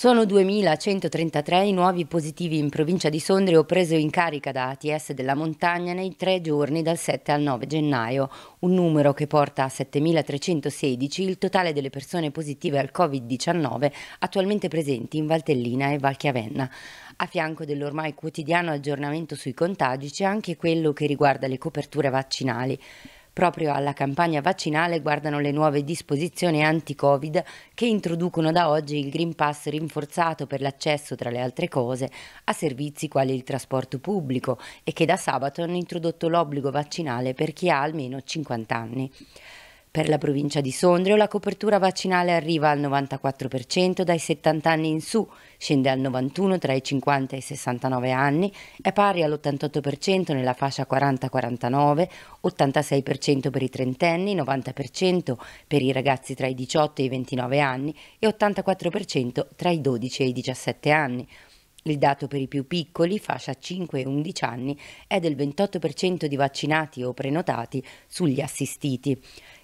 Sono 2.133 i nuovi positivi in provincia di Sondrio preso in carica da ATS della montagna nei tre giorni dal 7 al 9 gennaio, un numero che porta a 7.316 il totale delle persone positive al Covid-19 attualmente presenti in Valtellina e Valchiavenna. A fianco dell'ormai quotidiano aggiornamento sui contagi c'è anche quello che riguarda le coperture vaccinali. Proprio alla campagna vaccinale guardano le nuove disposizioni anti-Covid che introducono da oggi il Green Pass rinforzato per l'accesso, tra le altre cose, a servizi quali il trasporto pubblico e che da sabato hanno introdotto l'obbligo vaccinale per chi ha almeno 50 anni. Per la provincia di Sondrio la copertura vaccinale arriva al 94% dai 70 anni in su, scende al 91% tra i 50 e i 69 anni, è pari all'88% nella fascia 40-49, 86% per i trentenni, 90% per i ragazzi tra i 18 e i 29 anni e 84% tra i 12 e i 17 anni. Il dato per i più piccoli, fascia 5 e 11 anni, è del 28% di vaccinati o prenotati sugli assistiti.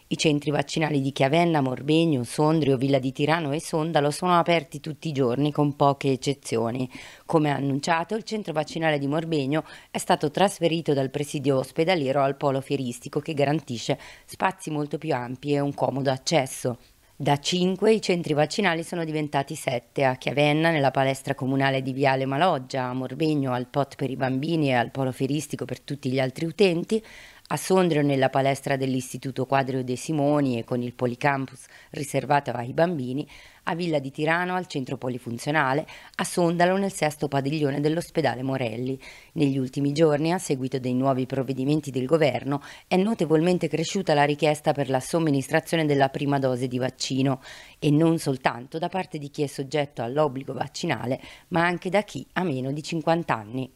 I centri vaccinali di Chiavenna, Morbegno, Sondrio, Villa di Tirano e Sondalo sono aperti tutti i giorni con poche eccezioni. Come annunciato, il centro vaccinale di Morbegno è stato trasferito dal presidio ospedaliero al polo fieristico che garantisce spazi molto più ampi e un comodo accesso. Da 5 i centri vaccinali sono diventati 7 a Chiavenna, nella palestra comunale di Viale Maloggia, a Morbegno, al POT per i bambini e al polo fieristico per tutti gli altri utenti, a Sondrio, nella palestra dell'Istituto Quadrio De Simoni e con il Policampus riservato ai bambini, a Villa di Tirano al centro polifunzionale, a Sondalo nel sesto padiglione dell'ospedale Morelli. Negli ultimi giorni, a seguito dei nuovi provvedimenti del governo, è notevolmente cresciuta la richiesta per la somministrazione della prima dose di vaccino e non soltanto da parte di chi è soggetto all'obbligo vaccinale, ma anche da chi ha meno di 50 anni.